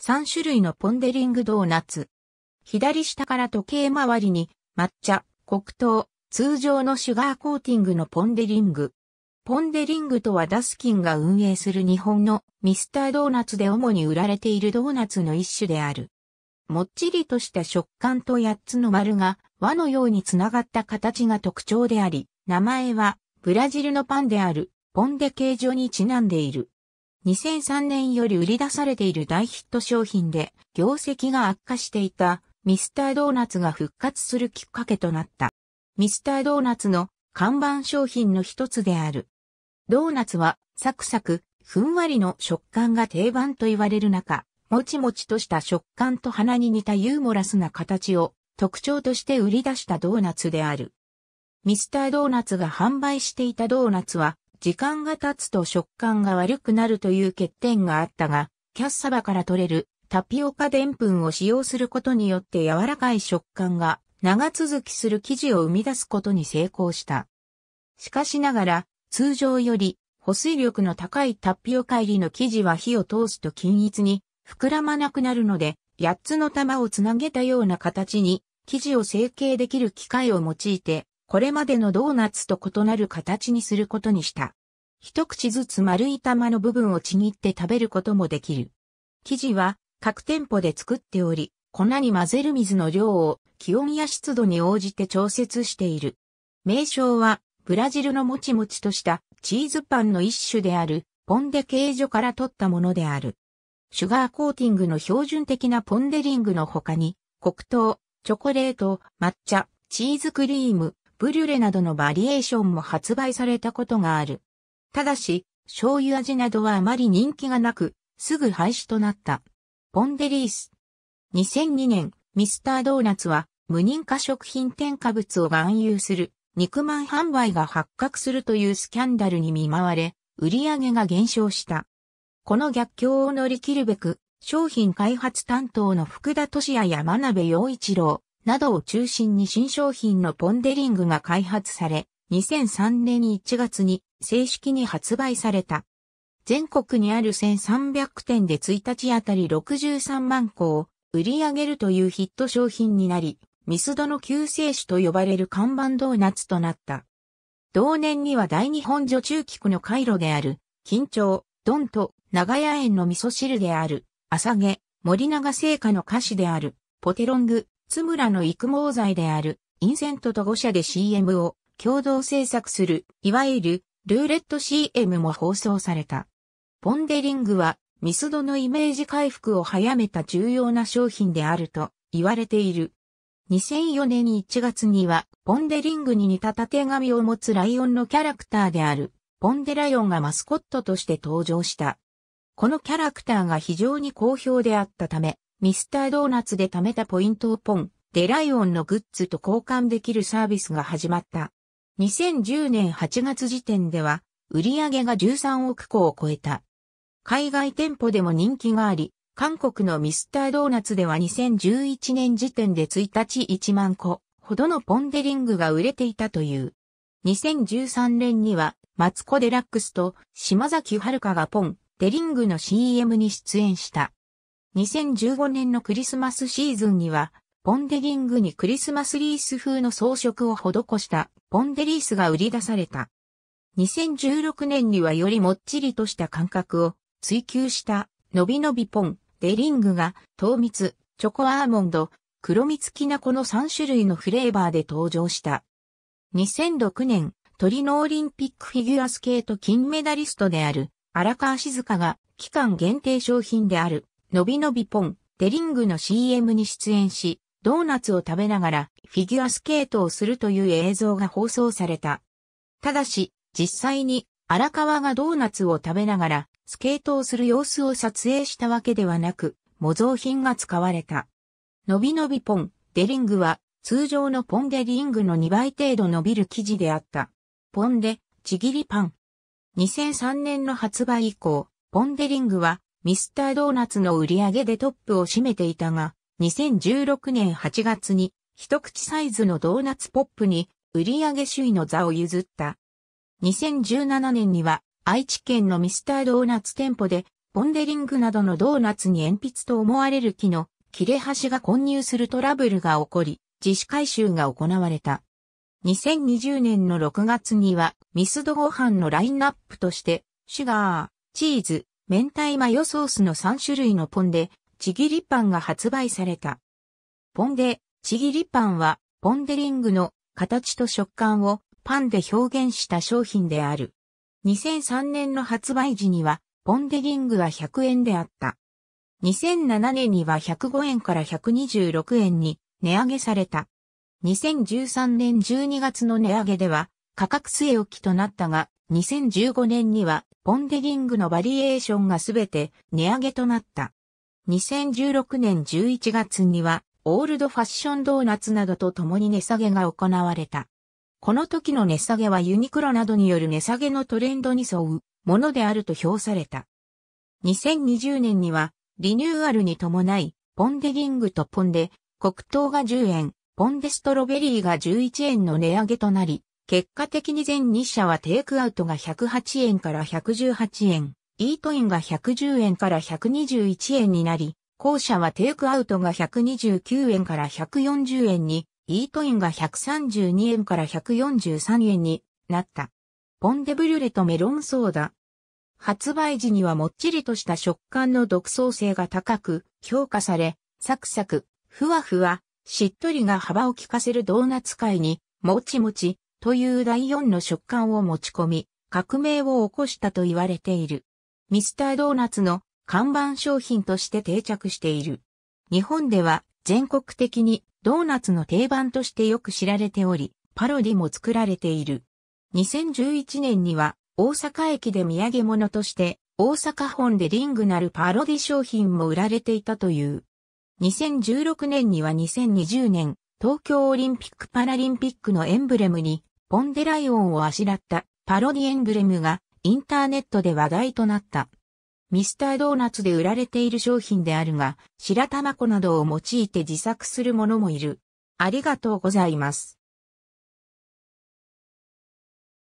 3種類のポンデリングドーナツ。左下から時計回りに、抹茶、黒糖、通常のシュガーコーティングのポンデリング。ポンデリングとはダスキンが運営する日本のミスタードーナツで主に売られているドーナツの一種である。もっちりとした食感と8つの丸が輪のようにつながった形が特徴であり、名前はブラジルのパンであるポンデ形状にちなんでいる。2003年より売り出されている大ヒット商品で、業績が悪化していたミスタードーナツが復活するきっかけとなった。ミスタードーナツの看板商品の一つである。ドーナツはサクサク、ふんわりの食感が定番と言われる中、もちもちとした食感と鼻に似たユーモラスな形を特徴として売り出したドーナツである。ミスタードーナツが販売していたドーナツは時間が経つと食感が悪くなるという欠点があったが、キャッサバから取れるタピオカでんぷんを使用することによって柔らかい食感が長続きする生地を生み出すことに成功した。しかしながら、通常より保水力の高いタピオカ入りの生地は火を通すと均一に膨らまなくなるので、8つの玉をつなげたような形に生地を成形できる機械を用いて、これまでのドーナツと異なる形にすることにした。一口ずつ丸い玉の部分をちぎって食べることもできる。生地は各店舗で作っており、粉に混ぜる水の量を気温や湿度に応じて調節している。名称はブラジルのもちもちとしたチーズパンの一種であるポンデ形状から取ったものである。シュガーコーティングの標準的なポンデリングの他に、黒糖、チョコレート、抹茶、チーズクリーム、ブリュレなどのバリエーションも発売されたことがある。ただし、醤油味などはあまり人気がなく、すぐ廃止となった。ポンデリース。2002年、ミスタードーナツは、無認可食品添加物を含有する、肉まん販売が発覚するというスキャンダルに見舞われ、売り上げが減少した。この逆境を乗り切るべく、商品開発担当の福田俊也や真鍋陽一郎などを中心に新商品のポンデリングが開発され、2003年1月に正式に発売された。全国にある1300店で1日あたり63万個を売り上げるというヒット商品になり、ミスドの救世主と呼ばれる看板ドーナツとなった。同年には大日本女中菊の回路である、緊張、ドンと長屋園の味噌汁である、朝毛、森永製菓の菓子である、ポテロング、津村の育毛剤である、インセントと5社で CM を共同制作する、いわゆるルーレット CM も放送された。ポンデリングは、ミスドのイメージ回復を早めた重要な商品であると言われている。2004年1月には、ポンデリングに似た縦紙を持つライオンのキャラクターである、ポンデライオンがマスコットとして登場した。このキャラクターが非常に好評であったため、ミスタードーナツで貯めたポイントをポン、デライオンのグッズと交換できるサービスが始まった。2010年8月時点では、売上が13億個を超えた。海外店舗でも人気があり、韓国のミスタードーナツでは2011年時点で1日1万個ほどのポンデリングが売れていたという。2013年には、マツコ・デラックスと島崎遥がポン、デリングの CM に出演した。2015年のクリスマスシーズンには、ポンデリングにクリスマスリース風の装飾を施したポンデリースが売り出された。2016年にはよりもっちりとした感覚を追求したのびのびポンデリングが糖蜜、チョコアーモンド、黒蜜きなこの3種類のフレーバーで登場した。2006年、トリノオリンピックフィギュアスケート金メダリストである荒川静香が期間限定商品であるのびのびポンデリングの CM に出演し、ドーナツを食べながらフィギュアスケートをするという映像が放送された。ただし、実際に荒川がドーナツを食べながらスケートをする様子を撮影したわけではなく、模造品が使われた。のびのびポン、デリングは通常のポンデリングの2倍程度伸びる生地であった。ポンデ、ちぎりパン。2003年の発売以降、ポンデリングはミスタードーナツの売り上げでトップを占めていたが、2016年8月に一口サイズのドーナツポップに売上首位の座を譲った。2017年には愛知県のミスタードーナツ店舗でポンデリングなどのドーナツに鉛筆と思われる木の切れ端が混入するトラブルが起こり、自主回収が行われた。2020年の6月にはミスドご飯のラインナップとして、シュガー、チーズ、明太マヨソースの3種類のポンで、ちぎりパンが発売された。ポンデ、ちぎりパンは、ポンデリングの形と食感をパンで表現した商品である。2003年の発売時には、ポンデリングは100円であった。2007年には105円から126円に値上げされた。2013年12月の値上げでは価格据え置きとなったが、2015年にはポンデリングのバリエーションがすべて値上げとなった。2016年11月には、オールドファッションドーナツなどと共に値下げが行われた。この時の値下げはユニクロなどによる値下げのトレンドに沿うものであると評された。2020年にはリニューアルに伴い、ポンデリングとポンデ、黒糖が10円、ポンデストロベリーが11円の値上げとなり、結果的に全2社はテイクアウトが108円から118円、イートインが110円から121円になり、後者はテイクアウトが129円から140円に、イートインが132円から143円になった。ポンデブリュレとメロンソーダ。発売時にはもっちりとした食感の独創性が高く評価され、サクサク、ふわふわ、しっとりが幅を利かせるドーナツ界に、もちもちという第4の食感を持ち込み、革命を起こしたと言われている。ミスタードーナツの看板商品として定着している。日本では全国的にドーナツの定番としてよく知られており、パロディも作られている。2011年には大阪駅で土産物として大阪本でリングなるパロディ商品も売られていたという。2016年には2020年東京オリンピック・パラリンピックのエンブレムにポンデライオンをあしらったパロディエンブレムがインターネットで話題となった。ミスタードーナツで売られている商品であるが、白玉粉などを用いて自作するものもいる。ありがとうございます。